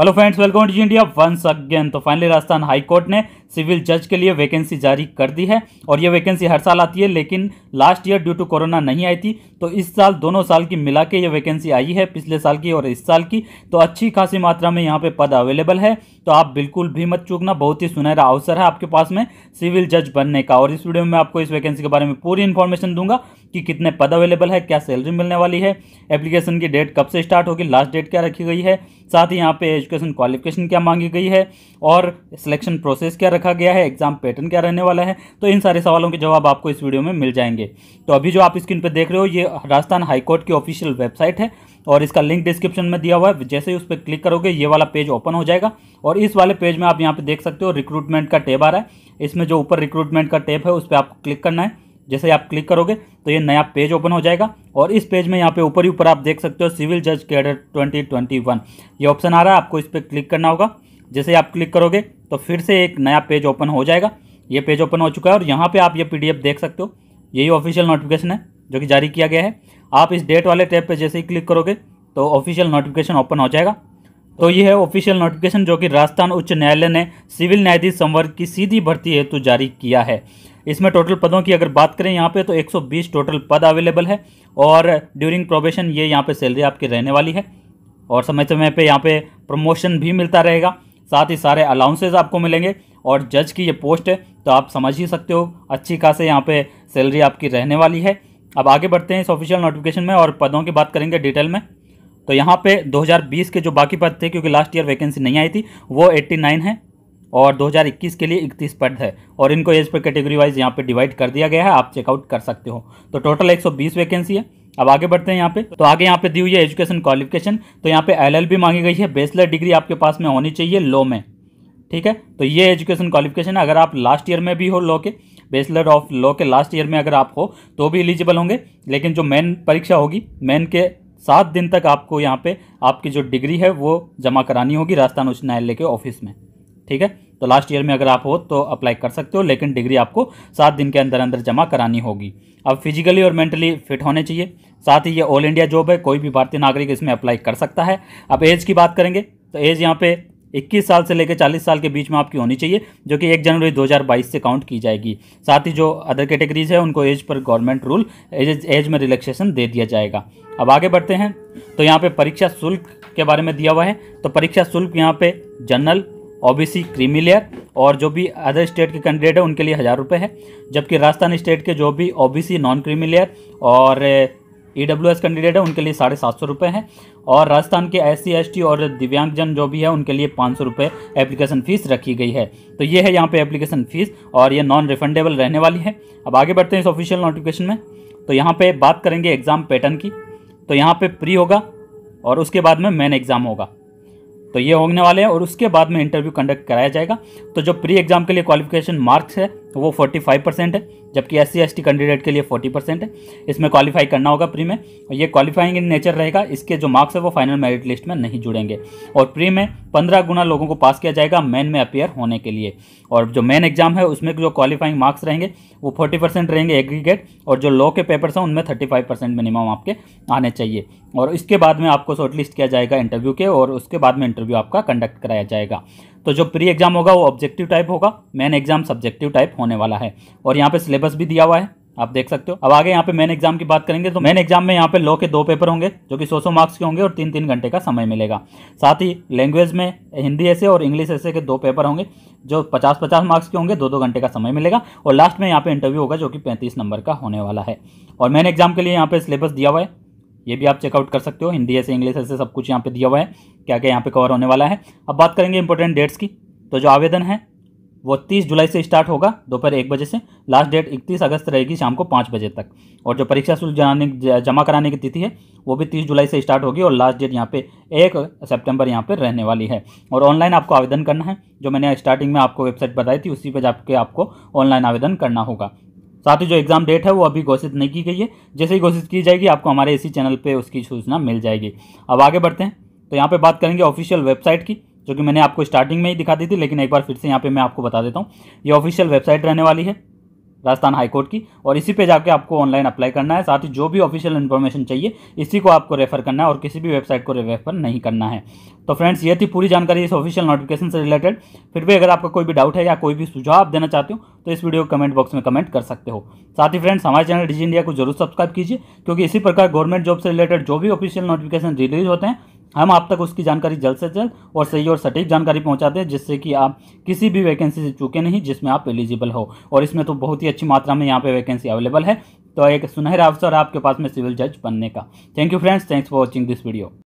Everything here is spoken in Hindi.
hello friends welcome to India once again तो फाइनली राजस्थान हाई कोर्ट ने सिविल जज के लिए वैकेंसी जारी कर दी है और ये वैकेंसी हर साल आती है लेकिन last year due to corona नहीं आई थी तो इस साल दोनों साल की मिला के ये वैकेंसी आई है पिछले साल की और इस साल की तो अच्छी खासी मात्रा में यहाँ पे पद अवेलेबल है तो आप बिल्कुल भी मत चूकना बहुत ही सुनहरा अवसर है आपके पास में सिविल जज बनने का और इस वीडियो में आपको इस वैकेंसी के बारे में पूरी इन्फॉर्मेशन दूंगा कि कितने पद अवेलेबल है क्या सैलरी मिलने वाली है एप्लीकेशन की डेट कब से स्टार्ट होगी लास्ट डेट क्या रखी गई है साथ ही यहाँ पे एजुकेशन क्वालिफिकेशन क्या मांगी गई है और सिलेक्शन प्रोसेस क्या रखा गया है एग्जाम पैटर्न क्या रहने वाला है तो इन सारे सवालों के जवाब आपको इस वीडियो में मिल जाएंगे तो अभी जो आप स्क्रीन पर देख रहे हो ये राजस्थान हाईकोर्ट की ऑफिशियल वेबसाइट है और इसका लिंक डिस्क्रिप्शन में दिया हुआ है जैसे ही उस पर क्लिक करोगे ये वाला पेज ओपन हो जाएगा और इस वाले पेज में आप यहाँ पे देख सकते हो रिक्रूटमेंट का टेब आ रहा है इसमें जो ऊपर रिक्रूटमेंट का टेब है उस पर आपको क्लिक करना है जैसे आप क्लिक करोगे तो ये नया पेज ओपन हो जाएगा और इस पेज में यहाँ पे ऊपर ही ऊपर आप देख सकते हो सिविल जज कैडर 2021 ये ऑप्शन आ रहा है आपको इस पर क्लिक करना होगा जैसे आप क्लिक करोगे तो फिर से एक नया पेज ओपन हो जाएगा ये पेज ओपन हो चुका है और यहाँ पर आप ये पी देख सकते हो यही ऑफिशियल नोटिफिकेशन है जो कि जारी किया गया है आप इस डेट वाले टैब पर जैसे ही क्लिक करोगे तो ऑफिशियल नोटिफिकेशन ओपन हो जाएगा तो ये है ऑफिशियल नोटिफिकेशन जो कि राजस्थान उच्च न्यायालय ने सिविल न्यायाधीश संवर्ग की सीधी भर्ती हेतु जारी किया है इसमें टोटल पदों की अगर बात करें यहाँ पे तो 120 टोटल पद अवेलेबल है और ड्यूरिंग प्रोबेशन ये यहाँ पे सैलरी आपकी रहने वाली है और समय समय पे यहाँ पे प्रमोशन भी मिलता रहेगा साथ ही सारे अलाउंसेज आपको मिलेंगे और जज की ये पोस्ट है तो आप समझ ही सकते हो अच्छी खासे यहाँ पे सैलरी आपकी रहने वाली है अब आगे बढ़ते हैं इस ऑफिशियल नोटिफिकेशन में और पदों की बात करेंगे डिटेल में तो यहाँ पे 2020 के जो बाकी पद थे क्योंकि लास्ट ईयर वैकेंसी नहीं आई थी वो 89 है और 2021 के लिए इकतीस पद है और इनको एज पर कैटेगरी वाइज यहाँ पे डिवाइड कर दिया गया है आप चेकआउट कर सकते हो तो टोटल 120 वैकेंसी है अब आगे बढ़ते हैं यहाँ पे तो आगे यहाँ पे दी हुई है एजुकेशन क्वालिफिकेशन तो यहाँ पे एल मांगी गई है बैचलर डिग्री आपके पास में होनी चाहिए लॉ में ठीक है तो ये एजुकेशन क्वालिफिकेशन है अगर आप लास्ट ईयर में भी हो लॉ के बैचलर ऑफ लॉ के लास्ट ईयर में अगर आप हो तो भी एलिजिबल होंगे लेकिन जो मेन परीक्षा होगी मेन के सात दिन तक आपको यहाँ पे आपकी जो डिग्री है वो जमा करानी होगी राजस्थान उच्च न्यायालय के ऑफिस में ठीक है तो लास्ट ईयर में अगर आप हो तो अप्लाई कर सकते हो लेकिन डिग्री आपको सात दिन के अंदर अंदर जमा करानी होगी अब फिजिकली और मेंटली फिट होने चाहिए साथ ही ये ऑल इंडिया जॉब है कोई भी भारतीय नागरिक इसमें अप्लाई कर सकता है अब एज की बात करेंगे तो एज यहाँ पे इक्कीस साल से लेकर चालीस साल के बीच में आपकी होनी चाहिए जो कि एक जनवरी 2022 से काउंट की जाएगी साथ ही जो अदर कैटेगरीज है उनको एज पर गवर्नमेंट रूल एज एज में रिलैक्सेशन दे दिया जाएगा अब आगे बढ़ते हैं तो यहाँ पे परीक्षा शुल्क के बारे में दिया हुआ है तो परीक्षा शुल्क यहाँ पे जनरल ओ बी और जो भी अदर स्टेट के कैंडिडेट है उनके लिए हज़ार रुपये है जबकि राजस्थान स्टेट के जो भी ओबीसी नॉन क्रीमिलियर और ई e कैंडिडेट है उनके लिए साढ़े सात सौ रुपये है और राजस्थान के एस सी और दिव्यांगजन जो भी है उनके लिए पाँच सौ रुपये एप्लीकेशन फ़ीस रखी गई है तो ये है यहाँ पे एप्लीकेशन फ़ीस और ये नॉन रिफंडेबल रहने वाली है अब आगे बढ़ते हैं इस ऑफिशियल नोटिफिकेशन में तो यहाँ पे बात करेंगे एग्ज़ाम पैटर्न की तो यहाँ पर प्री होगा और उसके बाद में मेन एग्ज़ाम होगा तो ये होने वाले हैं और उसके बाद में इंटरव्यू कंडक्ट कराया जाएगा तो जो प्री एग्ज़ाम के लिए क्वालिफिकेशन मार्क्स है तो वो 45 परसेंट है जबकि एस सी कैंडिडेट के लिए 40 परसेंट है इसमें क्वालिफाई करना होगा प्री में और ये क्वालिफाइंग इन नेचर रहेगा इसके जो मार्क्स है वो फाइनल मेरिट लिस्ट में नहीं जुड़ेंगे और प्री में पंद्रह गुना लोगों को पास किया जाएगा मेन में अपेयर होने के लिए और जो मेन एग्जाम है उसमें जो क्वालिफाइंग मार्क्स रहेंगे वो फोर्टी रहेंगे एग्रीगेट और जो लॉ के पेपर्स हैं उनमें थर्टी मिनिमम आपके आने चाहिए और इसके बाद में आपको शॉर्टलिस्ट किया जाएगा इंटरव्यू के और उसके बाद में इंटरव्यू आपका कंडक्ट कराया जाएगा तो जो प्री एग्जाम होगा वो ऑब्जेक्टिव टाइप होगा मेन एग्जाम सब्जेक्टिव टाइप होने वाला है और यहाँ पे सिलेबस भी दिया हुआ है आप देख सकते हो अब आगे यहाँ पे मेन एग्जाम की बात करेंगे तो मेन एग्जाम में यहाँ पे लॉ के दो पेपर होंगे जो कि सौ सौ मार्क्स के होंगे और तीन तीन घंटे का समय मिलेगा साथ ही लैंग्वेज में हिंदी ऐसे और इंग्लिश ऐसे के दो पेपर होंगे जो पचास पचास मार्क्स के होंगे दो दो घंटे का समय मिलेगा और लास्ट में यहाँ पे इंटरव्यू होगा जो कि पैंतीस नंबर का होने वाला है और मेन एग्जाम के लिए यहाँ पे सिलेबस दिया हुआ है ये भी आप चेकआउट कर सकते हो हिंदी ऐसे इंग्लिश ऐसे सब कुछ यहाँ पे दिया हुआ है क्या क्या यहाँ पे कवर होने वाला है अब बात करेंगे इंपॉर्टेंट डेट्स की तो जो आवेदन है वो तीस जुलाई से स्टार्ट होगा दोपहर एक बजे से लास्ट डेट इकतीस अगस्त रहेगी शाम को पाँच बजे तक और जो परीक्षा शुल्क जमाने जमा कराने की तिथि है वो भी तीस जुलाई से स्टार्ट होगी और लास्ट डेट यहाँ पे एक सितंबर यहाँ पे रहने वाली है और ऑनलाइन आपको आवेदन करना है जो मैंने स्टार्टिंग में आपको वेबसाइट बताई थी उसी पर जाके आपको ऑनलाइन आवेदन करना होगा साथ ही जो एग्जाम डेट है वो अभी घोषित नहीं की गई है जैसे ही घोषित की जाएगी आपको हमारे इसी चैनल पर उसकी सूचना मिल जाएगी अब आगे बढ़ते हैं तो यहाँ पर बात करेंगे ऑफिशियल वेबसाइट की जो कि मैंने आपको स्टार्टिंग में ही दिखा दी थी लेकिन एक बार फिर से यहाँ पे मैं आपको बता देता हूँ ये ऑफिशियल वेबसाइट रहने वाली है राजस्थान हाईकोर्ट की और इसी पे जाके आपको ऑनलाइन अप्लाई करना है साथ ही जो भी ऑफिशियल इन्फॉर्मेशन चाहिए इसी को आपको रेफर करना है और किसी भी वेबसाइट को रेफर नहीं करना है तो फ्रेंड्स ये थी पूरी जानकारी इस ऑफिशियल नोटिफिकेशन से रिलेटेड फिर भी अगर आपका कोई भी डाउट है या कोई भी सुझाव आप देना चाहते हो तो इस वीडियो को कमेंट बॉक्स में कमेंट कर सकते हो साथ ही फ्रेंड्स हमारे चैनल डिजी इंडिया को जरूर सब्सक्राइब कीजिए क्योंकि इसी प्रकार गवर्नमेंट जॉब से रिलेटेड जो भी ऑफिशियल नोटिफिकेशन रिलीज होते हैं हम आप तक उसकी जानकारी जल्द से जल्द और सही और सटीक जानकारी पहुंचा दें जिससे कि आप किसी भी वैकेंसी से चूके नहीं जिसमें आप एलिजिबल हो और इसमें तो बहुत ही अच्छी मात्रा में यहाँ पे वैकेंसी अवेलेबल है तो एक सुनहरा अवसर आपके पास में सिविल जज बनने का thank you friends thanks for watching this video